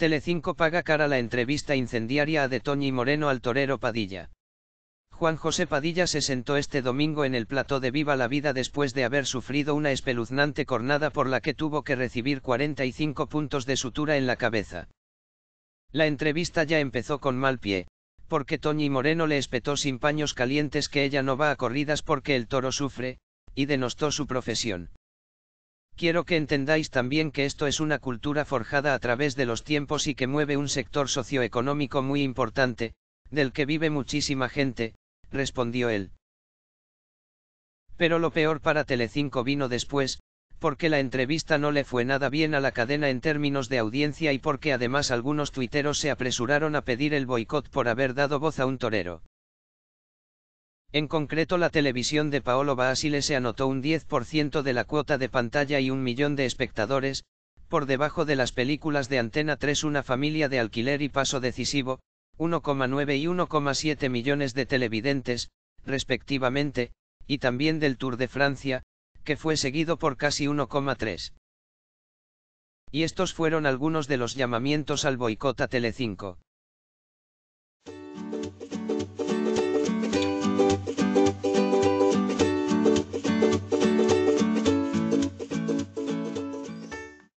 Telecinco paga cara la entrevista incendiaria a de Toñi Moreno al torero Padilla. Juan José Padilla se sentó este domingo en el plató de Viva la Vida después de haber sufrido una espeluznante cornada por la que tuvo que recibir 45 puntos de sutura en la cabeza. La entrevista ya empezó con mal pie, porque Toñi Moreno le espetó sin paños calientes que ella no va a corridas porque el toro sufre, y denostó su profesión. Quiero que entendáis también que esto es una cultura forjada a través de los tiempos y que mueve un sector socioeconómico muy importante, del que vive muchísima gente, respondió él. Pero lo peor para Telecinco vino después, porque la entrevista no le fue nada bien a la cadena en términos de audiencia y porque además algunos tuiteros se apresuraron a pedir el boicot por haber dado voz a un torero. En concreto la televisión de Paolo Basile se anotó un 10% de la cuota de pantalla y un millón de espectadores, por debajo de las películas de Antena 3 Una familia de alquiler y Paso decisivo, 1,9 y 1,7 millones de televidentes, respectivamente, y también del Tour de Francia, que fue seguido por casi 1,3. Y estos fueron algunos de los llamamientos al boicot a Telecinco.